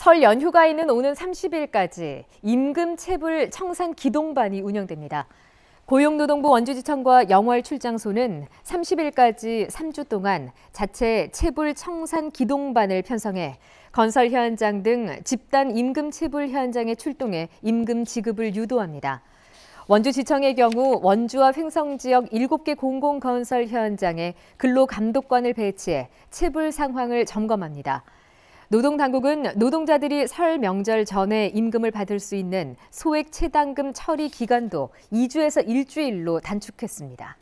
설 연휴가 있는 오는 30일까지 임금 체불 청산 기동반이 운영됩니다. 고용노동부 원주지청과 영월 출장소는 30일까지 3주 동안 자체 체불 청산 기동반을 편성해 건설 현장 등 집단 임금 체불 현장에 출동해 임금 지급을 유도합니다. 원주지청의 경우 원주와 횡성 지역 7개 공공건설 현장에 근로감독관을 배치해 체불 상황을 점검합니다. 노동당국은 노동자들이 설 명절 전에 임금을 받을 수 있는 소액 체당금 처리 기간도 2주에서 1주일로 단축했습니다.